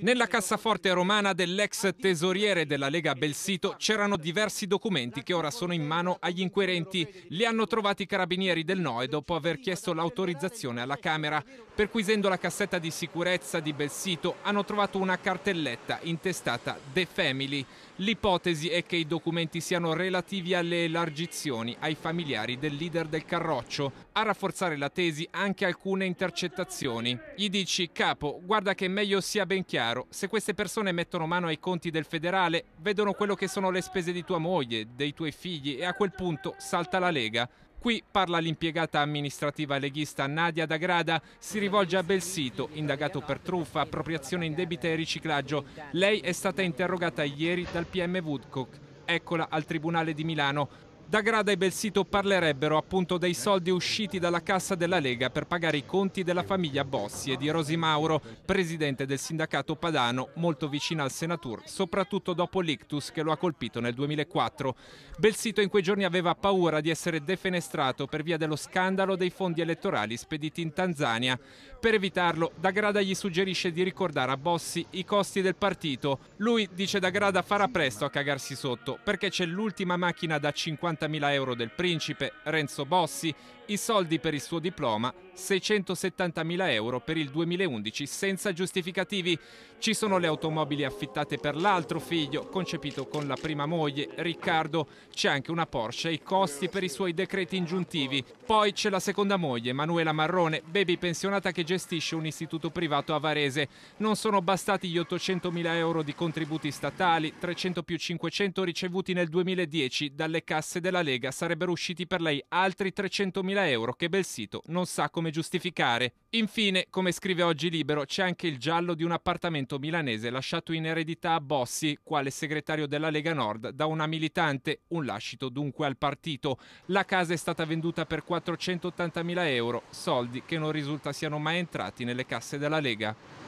Nella cassaforte romana dell'ex tesoriere della Lega Belsito c'erano diversi documenti che ora sono in mano agli inquirenti. Li hanno trovati i carabinieri del NOE dopo aver chiesto l'autorizzazione alla Camera. Perquisendo la cassetta di sicurezza di Belsito hanno trovato una cartelletta intestata The Family. L'ipotesi è che i documenti siano relativi alle elargizioni ai familiari del leader del Carroccio. A rafforzare la tesi anche alcune intercettazioni. Gli dici, capo, guarda che meglio sia ben chiaro, se queste persone mettono mano ai conti del federale, vedono quello che sono le spese di tua moglie, dei tuoi figli e a quel punto salta la Lega. Qui parla l'impiegata amministrativa leghista Nadia Dagrada, si rivolge a Belsito, indagato per truffa, appropriazione indebita e riciclaggio. Lei è stata interrogata ieri dal PM Woodcock. Eccola al Tribunale di Milano. Da Grada e Belsito parlerebbero appunto dei soldi usciti dalla cassa della Lega per pagare i conti della famiglia Bossi e di Rosi Mauro, presidente del sindacato padano, molto vicina al Senatur, soprattutto dopo l'ictus che lo ha colpito nel 2004. Belsito in quei giorni aveva paura di essere defenestrato per via dello scandalo dei fondi elettorali spediti in Tanzania. Per evitarlo, Da Grada gli suggerisce di ricordare a Bossi i costi del partito. Lui, dice Da Grada, farà presto a cagarsi sotto perché c'è l'ultima macchina da 50 50.000 euro del principe Renzo Bossi i soldi per il suo diploma, 670.000 euro per il 2011 senza giustificativi. Ci sono le automobili affittate per l'altro figlio, concepito con la prima moglie, Riccardo. C'è anche una Porsche e i costi per i suoi decreti ingiuntivi. Poi c'è la seconda moglie, Manuela Marrone, baby pensionata che gestisce un istituto privato a Varese. Non sono bastati gli 800.000 euro di contributi statali, 300 più 500 ricevuti nel 2010 dalle casse della Lega. Sarebbero usciti per lei altri 300.000 400.000 euro che bel sito non sa come giustificare. Infine, come scrive oggi Libero, c'è anche il giallo di un appartamento milanese lasciato in eredità a Bossi, quale segretario della Lega Nord, da una militante, un lascito dunque al partito. La casa è stata venduta per 480.000 euro, soldi che non risulta siano mai entrati nelle casse della Lega.